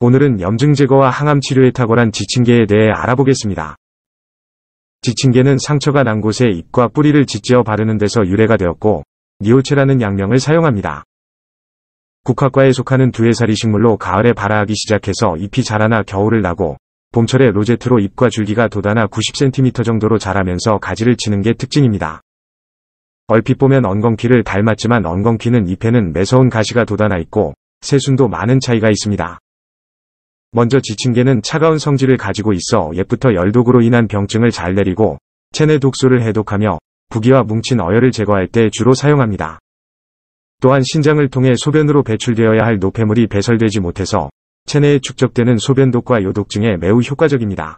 오늘은 염증 제거와 항암 치료에 탁월한 지친개에 대해 알아보겠습니다. 지친개는 상처가 난 곳에 잎과 뿌리를 짓지어 바르는 데서 유래가 되었고 니오체라는 양령을 사용합니다. 국화과에 속하는 두 해살이 식물로 가을에 발아하기 시작해서 잎이 자라나 겨울을 나고 봄철에 로제트로 잎과 줄기가 돋아나 90cm 정도로 자라면서 가지를 치는 게 특징입니다. 얼핏 보면 엉겅퀴를 닮았지만 엉겅퀴는 잎에는 매서운 가시가 돋아나 있고 새순도 많은 차이가 있습니다. 먼저 지층계는 차가운 성질을 가지고 있어 옛부터 열독으로 인한 병증을 잘 내리고 체내 독소를 해독하며 부기와 뭉친 어혈을 제거할 때 주로 사용합니다. 또한 신장을 통해 소변으로 배출되어야 할 노폐물이 배설되지 못해서 체내에 축적되는 소변독과 요독증에 매우 효과적입니다.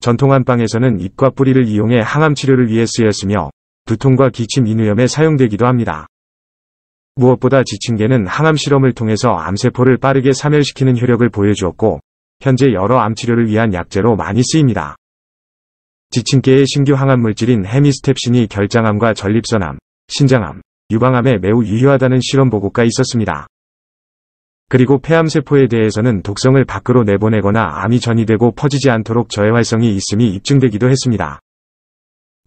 전통 한방에서는 잎과 뿌리를 이용해 항암 치료를 위해 쓰였으며 두통과 기침 인후염에 사용되기도 합니다. 무엇보다 지층계는 항암 실험을 통해서 암세포를 빠르게 사멸시키는 효력을 보여주었고 현재 여러 암치료를 위한 약재로 많이 쓰입니다. 지층계의 신규 항암 물질인 헤미스텝신이 결장암과 전립선암, 신장암, 유방암에 매우 유효하다는 실험 보고가 있었습니다. 그리고 폐암세포에 대해서는 독성을 밖으로 내보내거나 암이 전이되고 퍼지지 않도록 저해활성이 있음이 입증되기도 했습니다.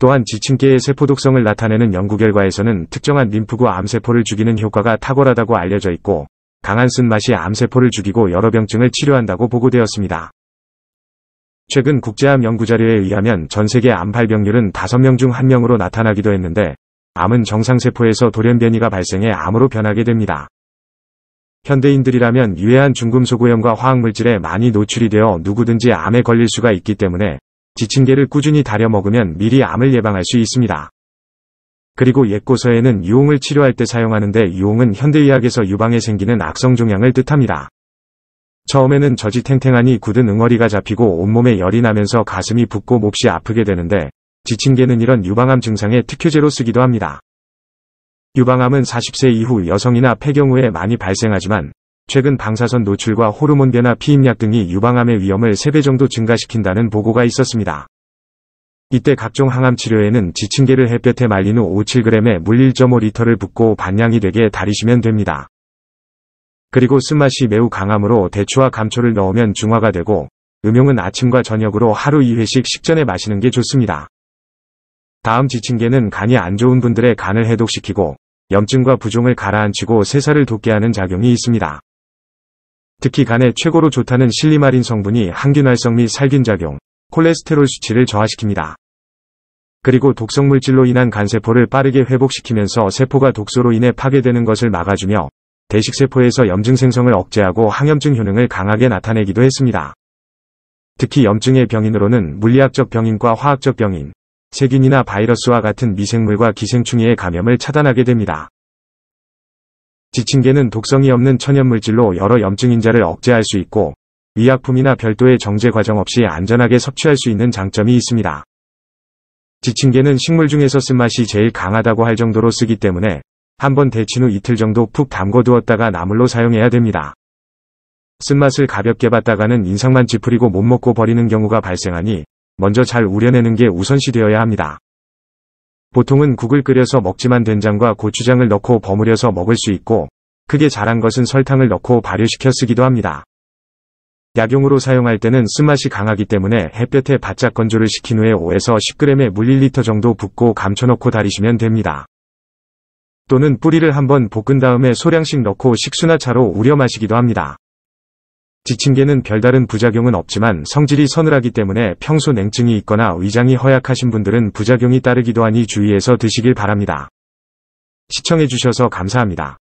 또한 지침계의 세포 독성을 나타내는 연구 결과에서는 특정한 림프구 암세포를 죽이는 효과가 탁월하다고 알려져 있고 강한 쓴맛이 암세포를 죽이고 여러 병증을 치료한다고 보고되었습니다. 최근 국제암 연구자료에 의하면 전세계 암 발병률은 5명 중 1명으로 나타나기도 했는데 암은 정상세포에서 돌연변이가 발생해 암으로 변하게 됩니다. 현대인들이라면 유해한 중금속오염과 화학물질에 많이 노출이 되어 누구든지 암에 걸릴 수가 있기 때문에 지침계를 꾸준히 다려 먹으면 미리 암을 예방할 수 있습니다. 그리고 옛고서에는 유홍을 치료할 때 사용하는데 유홍은 현대의학에서 유방에 생기는 악성 종양을 뜻합니다. 처음에는 저지탱탱하니 굳은 응어리가 잡히고 온몸에 열이 나면서 가슴이 붓고 몹시 아프게 되는데 지침계는 이런 유방암 증상의 특효제로 쓰기도 합니다. 유방암은 40세 이후 여성이나 폐경 후에 많이 발생하지만 최근 방사선 노출과 호르몬 변화 피임약 등이 유방암의 위험을 3배 정도 증가시킨다는 보고가 있었습니다. 이때 각종 항암 치료에는 지층계를 햇볕에 말린 후 5-7g에 물 1.5리터를 붓고 반량이 되게 달이시면 됩니다. 그리고 쓴맛이 매우 강함으로 대추와 감초를 넣으면 중화가 되고 음용은 아침과 저녁으로 하루 2회씩 식전에 마시는 게 좋습니다. 다음 지층계는 간이 안 좋은 분들의 간을 해독시키고 염증과 부종을 가라앉히고 세사를 돕게 하는 작용이 있습니다. 특히 간에 최고로 좋다는 실리마린 성분이 항균활성 및 살균작용, 콜레스테롤 수치를 저하시킵니다. 그리고 독성물질로 인한 간세포를 빠르게 회복시키면서 세포가 독소로 인해 파괴되는 것을 막아주며 대식세포에서 염증 생성을 억제하고 항염증 효능을 강하게 나타내기도 했습니다. 특히 염증의 병인으로는 물리학적 병인과 화학적 병인, 세균이나 바이러스와 같은 미생물과 기생충의 감염을 차단하게 됩니다. 지친계는 독성이 없는 천연물질로 여러 염증인자를 억제할 수 있고 의약품이나 별도의 정제 과정 없이 안전하게 섭취할 수 있는 장점이 있습니다. 지친계는 식물 중에서 쓴맛이 제일 강하다고 할 정도로 쓰기 때문에 한번 데친 후 이틀 정도 푹 담궈두었다가 나물로 사용해야 됩니다. 쓴맛을 가볍게 받다가는 인상만 찌푸리고 못 먹고 버리는 경우가 발생하니 먼저 잘 우려내는 게 우선시 되어야 합니다. 보통은 국을 끓여서 먹지만 된장과 고추장을 넣고 버무려서 먹을 수 있고 크게 자란 것은 설탕을 넣고 발효시켜 쓰기도 합니다. 약용으로 사용할 때는 쓴맛이 강하기 때문에 햇볕에 바짝 건조를 시킨 후에 5에서 10g의 물 1리터 정도 붓고 감춰놓고 다리시면 됩니다. 또는 뿌리를 한번 볶은 다음에 소량씩 넣고 식수나 차로 우려 마시기도 합니다. 지침계는 별다른 부작용은 없지만 성질이 서늘하기 때문에 평소 냉증이 있거나 위장이 허약하신 분들은 부작용이 따르기도 하니 주의해서 드시길 바랍니다. 시청해주셔서 감사합니다.